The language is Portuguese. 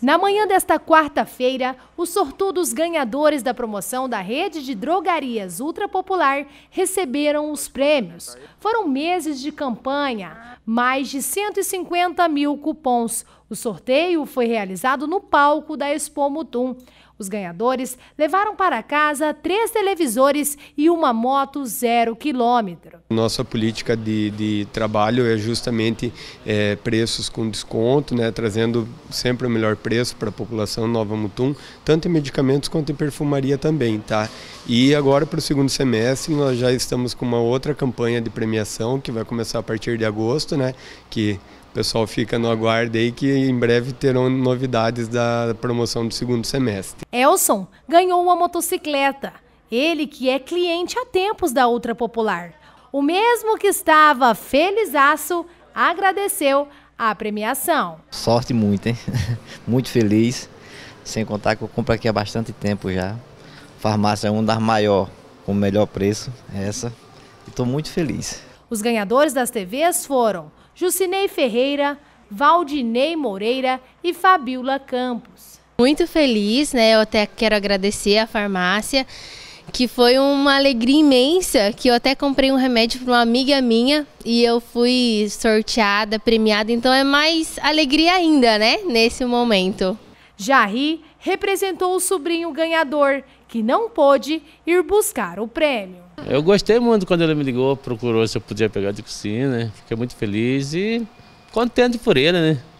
Na manhã desta quarta-feira, os sortudos ganhadores da promoção da rede de drogarias Ultra Popular receberam os prêmios. Foram meses de campanha, mais de 150 mil cupons, o sorteio foi realizado no palco da Expo Mutum. Os ganhadores levaram para casa três televisores e uma moto zero quilômetro. Nossa política de, de trabalho é justamente é, preços com desconto, né, trazendo sempre o melhor preço para a população Nova Mutum, tanto em medicamentos quanto em perfumaria também. Tá? E agora para o segundo semestre nós já estamos com uma outra campanha de premiação que vai começar a partir de agosto, né, que pessoal fica no aguardo aí que em breve terão novidades da promoção do segundo semestre. Elson ganhou uma motocicleta. Ele que é cliente há tempos da Ultra Popular. O mesmo que estava aço agradeceu a premiação. Sorte muito, hein? muito feliz. Sem contar que eu compro aqui há bastante tempo já. Farmácia é uma das maiores, com o melhor preço, é essa. Estou muito feliz. Os ganhadores das TVs foram Jucinei Ferreira, Valdinei Moreira e Fabiola Campos. Muito feliz, né? Eu até quero agradecer à farmácia, que foi uma alegria imensa, que eu até comprei um remédio para uma amiga minha e eu fui sorteada, premiada, então é mais alegria ainda, né? Nesse momento. Jarry representou o sobrinho ganhador, que não pôde ir buscar o prêmio. Eu gostei muito quando ele me ligou, procurou se eu podia pegar de cozinha, né? Fiquei muito feliz e contente por ele, né?